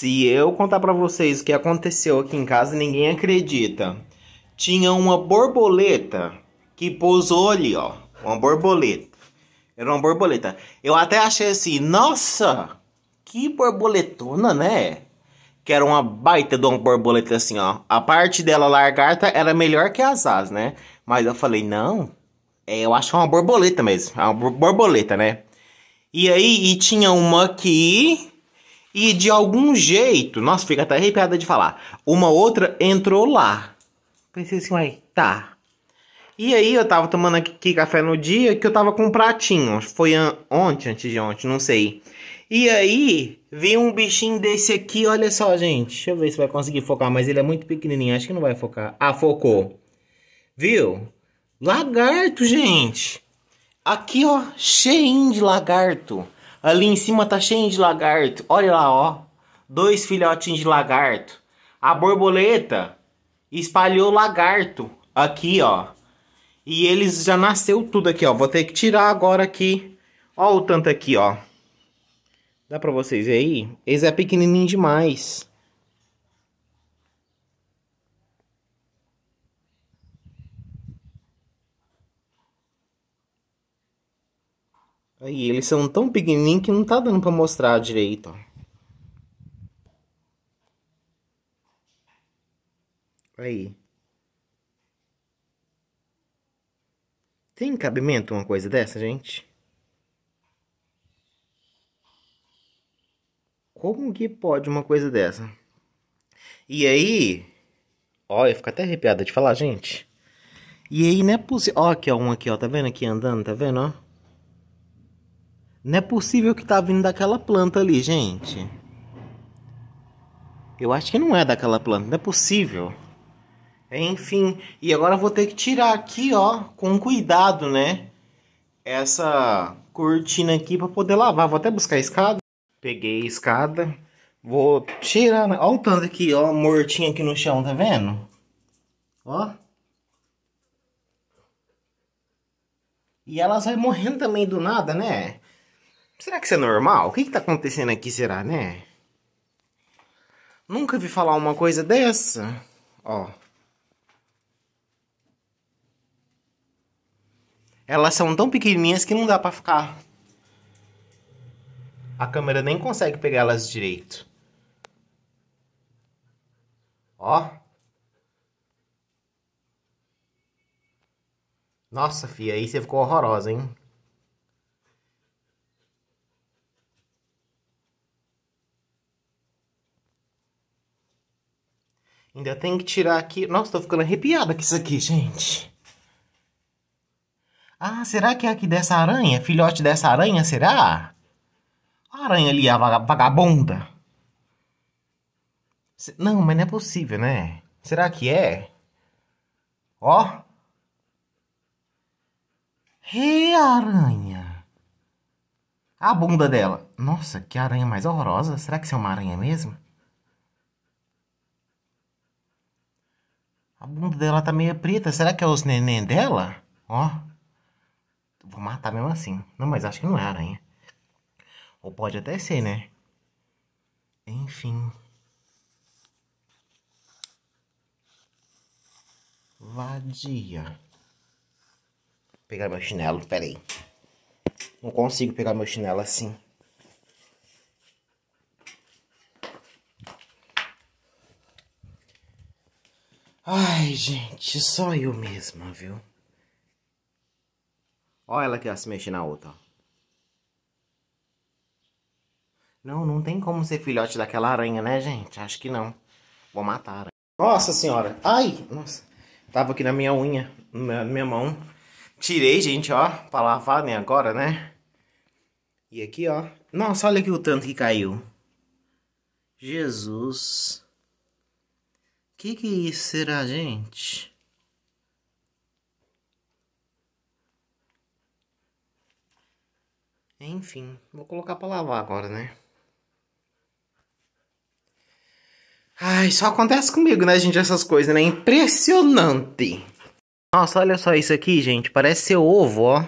Se eu contar para vocês o que aconteceu aqui em casa, ninguém acredita. Tinha uma borboleta que pousou ali, ó. Uma borboleta. Era uma borboleta. Eu até achei assim, nossa, que borboletona, né? Que era uma baita de uma borboleta assim, ó. A parte dela largarta era melhor que as asas, né? Mas eu falei, não, é, eu acho uma borboleta mesmo. É uma borboleta, né? E aí, e tinha uma aqui e de algum jeito, nossa, fica até arrepiada de falar. Uma outra entrou lá. Pensei assim, uai, tá. E aí eu tava tomando aqui café no dia que eu tava com um pratinho. Foi an ontem, antes de ontem, não sei. E aí, vi um bichinho desse aqui, olha só, gente. Deixa eu ver se vai conseguir focar, mas ele é muito pequenininho, acho que não vai focar. Ah, focou. Viu? Lagarto, gente. Aqui, ó, cheio de lagarto. Ali em cima tá cheio de lagarto. Olha lá, ó. Dois filhotinhos de lagarto. A borboleta espalhou lagarto aqui, ó. E eles já nasceu tudo aqui, ó. Vou ter que tirar agora aqui. Ó o tanto aqui, ó. Dá pra vocês verem? aí? Eles é pequenininho demais. Aí, eles são tão pequenininhos que não tá dando pra mostrar direito, ó. Aí. Tem cabimento uma coisa dessa, gente? Como que pode uma coisa dessa? E aí... Ó, eu fico até arrepiada de falar, gente. E aí não é possível... Ó, aqui, ó, um aqui, ó. Tá vendo aqui andando? Tá vendo, ó? Não é possível que tá vindo daquela planta ali, gente. Eu acho que não é daquela planta, não é possível. Enfim, e agora eu vou ter que tirar aqui, ó, com cuidado, né? Essa cortina aqui para poder lavar. Vou até buscar a escada. Peguei a escada. Vou tirar. Né? Olha o tanto aqui, ó, mortinho aqui no chão, tá vendo? Ó. E elas vai morrendo também do nada, né? Será que isso é normal? O que está acontecendo aqui, será, né? Nunca vi falar uma coisa dessa. Ó. Elas são tão pequenininhas que não dá para ficar. A câmera nem consegue pegar elas direito. Ó. Nossa, fia, aí você ficou horrorosa, hein? Ainda tem que tirar aqui. Nossa, tô ficando arrepiada com isso aqui, gente. Ah, será que é aqui dessa aranha? Filhote dessa aranha, será? A aranha ali, a vagabunda. Não, mas não é possível, né? Será que é? Ó. Ei, aranha. A bunda dela. Nossa, que aranha mais horrorosa. Será que isso é uma aranha mesmo? A bunda dela tá meio preta. Será que é os neném dela? Ó. Vou matar mesmo assim. Não, mas acho que não é aranha. Ou pode até ser, né? Enfim. Vadia. Vou pegar meu chinelo, peraí. Não consigo pegar meu chinelo assim. Ai, gente, só eu mesma, viu? Olha ela que se mexe na outra. Não, não tem como ser filhote daquela aranha, né, gente? Acho que não. Vou matar a aranha. Nossa senhora. Ai, nossa. Tava aqui na minha unha, na minha mão. Tirei, gente, ó, pra lavar, né, agora, né? E aqui, ó. Nossa, olha aqui o tanto que caiu. Jesus que que isso será, gente? Enfim, vou colocar pra lavar agora, né? Ai, só acontece comigo, né, gente, essas coisas, né? Impressionante! Nossa, olha só isso aqui, gente. Parece ser ovo, ó.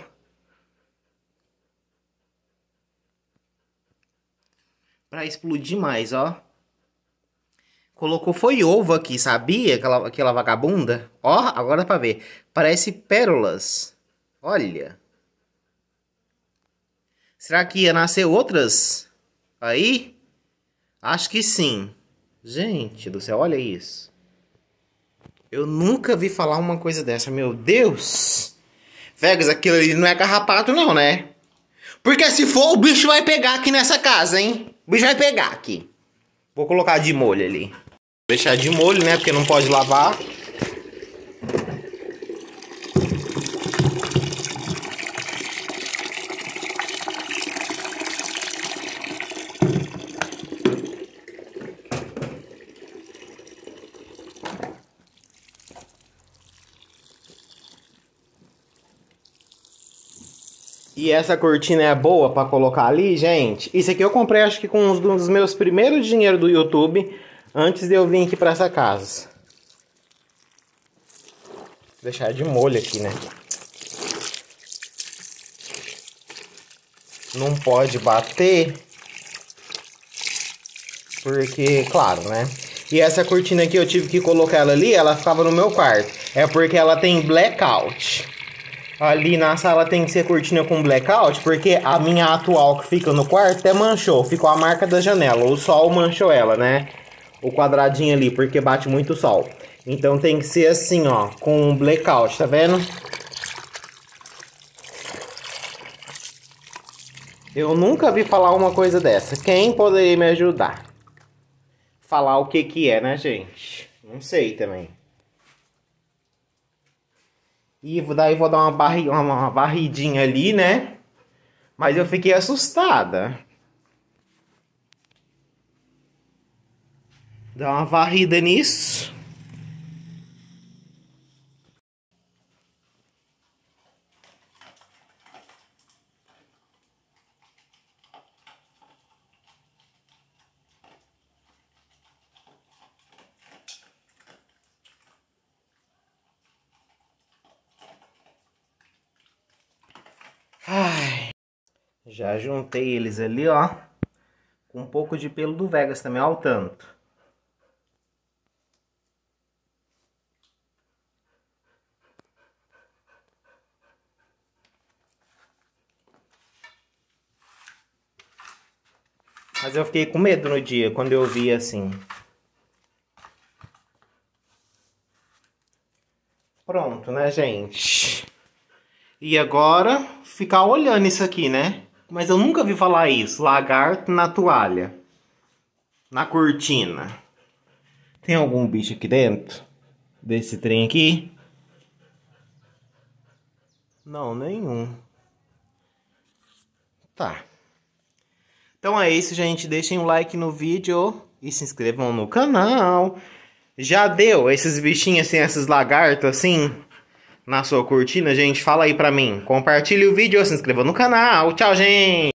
Pra explodir mais, ó colocou foi ovo aqui, sabia? Aquela, aquela vagabunda. Ó, agora dá pra ver. Parece pérolas. Olha. Será que ia nascer outras aí? Acho que sim. Gente do céu, olha isso. Eu nunca vi falar uma coisa dessa, meu Deus. Vegas, aquilo ali não é carrapato não, né? Porque se for, o bicho vai pegar aqui nessa casa, hein? O bicho vai pegar aqui. Vou colocar de molho ali. Deixar de molho, né? Porque não pode lavar. E essa cortina é boa para colocar ali, gente. Isso aqui eu comprei acho que com um dos meus primeiros dinheiro do YouTube antes de eu vir aqui para essa casa. Vou deixar de molho aqui, né? Não pode bater. Porque, claro, né? E essa cortina aqui eu tive que colocar ela ali, ela ficava no meu quarto. É porque ela tem blackout. Ali na sala tem que ser cortina com blackout, porque a minha atual que fica no quarto até manchou, ficou a marca da janela. O sol manchou ela, né? o quadradinho ali, porque bate muito sol. Então tem que ser assim, ó, com um blackout, tá vendo? Eu nunca vi falar uma coisa dessa. Quem poderia me ajudar? Falar o que que é, né, gente? Não sei também. E daí vou dar uma, barri uma barridinha ali, né? Mas eu fiquei assustada. Dá uma varrida nisso. Ai, já juntei eles ali, ó. Com um pouco de pelo do Vegas também, ó, o tanto. Mas eu fiquei com medo no dia, quando eu vi assim. Pronto, né, gente? E agora, ficar olhando isso aqui, né? Mas eu nunca vi falar isso. Lagarto na toalha. Na cortina. Tem algum bicho aqui dentro? Desse trem aqui? Não, nenhum. Tá. Então é isso, gente. Deixem um like no vídeo e se inscrevam no canal. Já deu esses bichinhos assim, esses lagartos assim, na sua cortina, gente? Fala aí pra mim. Compartilhe o vídeo, se inscreva no canal. Tchau, gente!